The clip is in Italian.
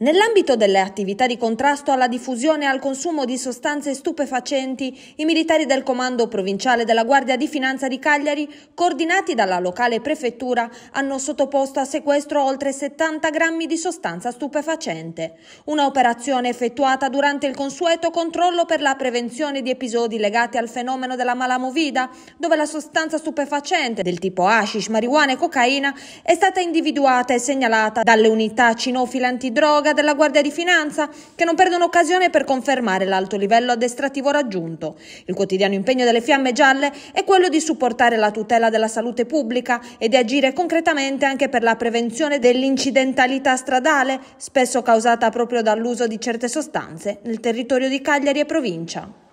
Nell'ambito delle attività di contrasto alla diffusione e al consumo di sostanze stupefacenti, i militari del Comando Provinciale della Guardia di Finanza di Cagliari, coordinati dalla locale prefettura, hanno sottoposto a sequestro oltre 70 grammi di sostanza stupefacente. Un'operazione effettuata durante il consueto controllo per la prevenzione di episodi legati al fenomeno della malamovida, dove la sostanza stupefacente del tipo hashish, marijuana e cocaina è stata individuata e segnalata dalle unità cinofile antidroga targa della Guardia di Finanza, che non perdono occasione per confermare l'alto livello addestrativo raggiunto. Il quotidiano impegno delle Fiamme Gialle è quello di supportare la tutela della salute pubblica e di agire concretamente anche per la prevenzione dell'incidentalità stradale, spesso causata proprio dall'uso di certe sostanze nel territorio di Cagliari e provincia.